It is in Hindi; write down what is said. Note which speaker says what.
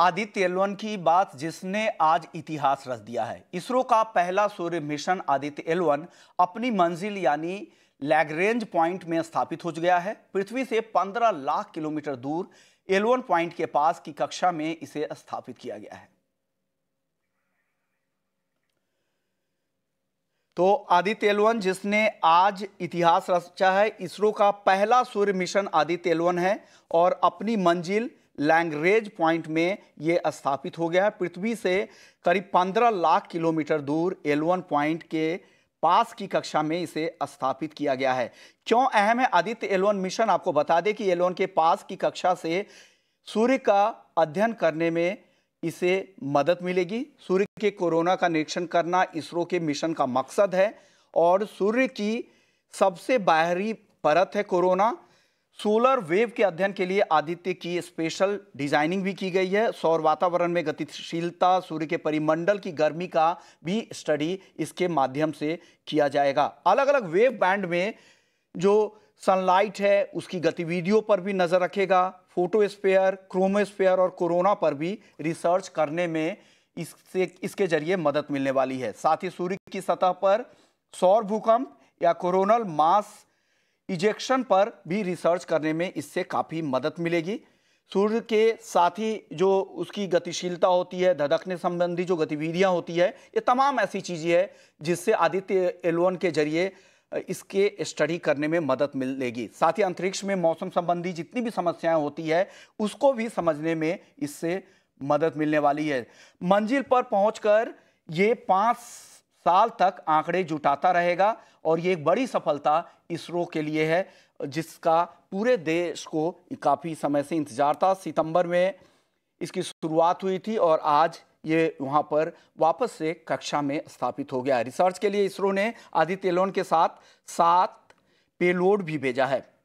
Speaker 1: आदित्य एलवन की बात जिसने आज इतिहास रच दिया है इसरो का पहला सूर्य मिशन आदित्य एलवन अपनी मंजिल यानी लैगरेंज पॉइंट में स्थापित हो गया है पृथ्वी से 15 लाख किलोमीटर दूर एलवन पॉइंट के पास की कक्षा में इसे स्थापित किया गया है तो आदित्य एलवन जिसने आज इतिहास रचा है इसरो का पहला सूर्य मिशन आदित्य एलवन है और अपनी मंजिल लैंग्रेज पॉइंट में ये स्थापित हो गया है पृथ्वी से करीब 15 लाख किलोमीटर दूर एलवन पॉइंट के पास की कक्षा में इसे स्थापित किया गया है क्यों अहम है आदित्य एलोन मिशन आपको बता दें कि एलोन के पास की कक्षा से सूर्य का अध्ययन करने में इसे मदद मिलेगी सूर्य के कोरोना का निरीक्षण करना इसरो के मिशन का मकसद है और सूर्य की सबसे बाहरी परत है कोरोना सोलर वेव के अध्ययन के लिए आदित्य की स्पेशल डिजाइनिंग भी की गई है सौर वातावरण में गतिशीलता सूर्य के परिमंडल की गर्मी का भी स्टडी इसके माध्यम से किया जाएगा अलग अलग वेव बैंड में जो सनलाइट है उसकी गतिविधियों पर भी नज़र रखेगा फोटोस्पेयर क्रोमोस्पेयर और कोरोना पर भी रिसर्च करने में इससे इसके जरिए मदद मिलने वाली है साथ ही सूर्य की सतह पर सौर भूकंप या कोरोनल मास इजेक्शन पर भी रिसर्च करने में इससे काफ़ी मदद मिलेगी सूर्य के साथ ही जो उसकी गतिशीलता होती है धड़कने संबंधी जो गतिविधियां होती है ये तमाम ऐसी चीज़ें हैं जिससे आदित्य एलवन के जरिए इसके स्टडी करने में मदद मिलेगी साथ ही अंतरिक्ष में मौसम संबंधी जितनी भी समस्याएं होती है उसको भी समझने में इससे मदद मिलने वाली है मंजिल पर पहुंचकर ये पांच साल तक आंकड़े जुटाता रहेगा और ये एक बड़ी सफलता इसरो के लिए है जिसका पूरे देश को काफ़ी समय से इंतजार था सितंबर में इसकी शुरुआत हुई थी और आज ये वहाँ पर वापस से कक्षा में स्थापित हो गया रिसर्च के लिए इसरो ने आदित्य लोन के साथ सात पेलोड भी भेजा है